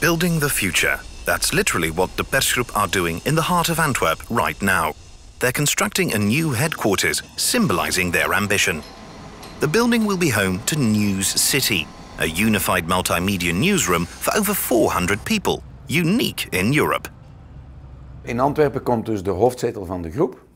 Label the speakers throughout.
Speaker 1: Building the future. That's literally what the Persgroep are doing in the heart of Antwerp right now. They're constructing a new headquarters, symbolizing their ambition. The building will be home to News City, a unified multimedia newsroom for over 400 people, unique in Europe.
Speaker 2: In Antwerpen komt dus de hoofdzetel van de groep.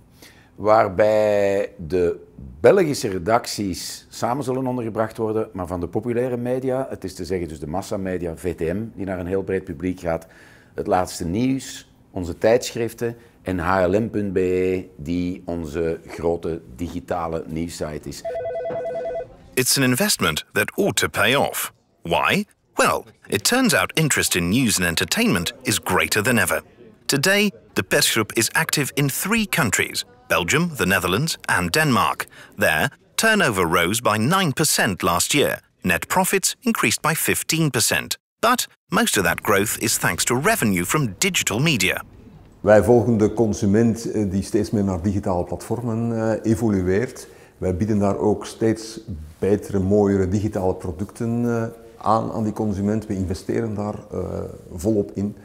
Speaker 2: waarbij de Belgische redacties samen zullen ondergebracht worden, maar van de populaire media, het is te zeggen dus de massamedia, VTM, die naar een heel breed publiek gaat, het laatste nieuws, onze tijdschriften en hlm.be, die onze grote digitale nieuwsite is.
Speaker 1: It's an investment that ought to pay off. Why? Well, it turns out interest in news and entertainment is greater than ever. Today, the persgroep is active in three countries Belgium, the Netherlands, and Denmark. There, turnover rose by 9% last year. Net profits increased by 15%. But most of that growth is thanks to revenue from digital media.
Speaker 3: Wij volgen de consument eh, die steeds meer naar digitale platformen eh, evolueert. Wij bieden daar ook steeds betere, mooiere digitale producten eh, aan aan die consument. We investeren daar volop in.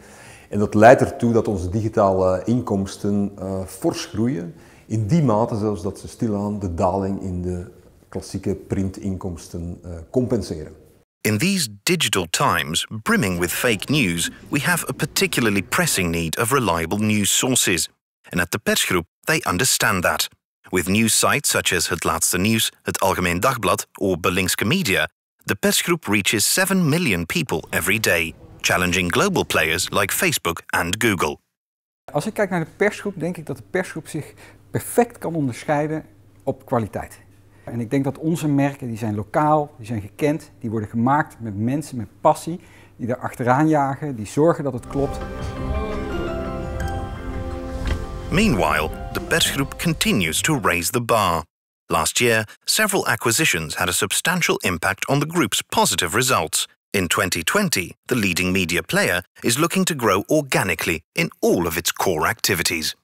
Speaker 3: En dat leidt ertoe dat onze digitale eh, inkomsten eh, fors groeien. In die mate zelfs dat ze stilaan de daling in de klassieke printinkomsten eh, compenseren.
Speaker 1: In these digital times, brimming with fake news, we have a particularly pressing need of reliable news sources. And at the persgroep, they understand that. With news sites such as Het Laatste Nieuws, Het Algemeen Dagblad of Berlingske Media, the persgroep reaches 7 million people every day. challenging global players like Facebook and Google. Als
Speaker 4: ik kijk naar de persgroep, denk ik dat de persgroep zich perfect kan onderscheiden op kwaliteit. En ik denk dat onze merken, die zijn lokaal, die zijn gekend, die worden gemaakt met mensen met passie, die daar achteraan jagen, die zorgen dat het klopt.
Speaker 1: Meanwhile, the Persgroep continues to raise the bar. Last year, several acquisitions had a substantial impact on the group's positive results, in 2020, the leading media player is looking to grow organically in all of its core activities.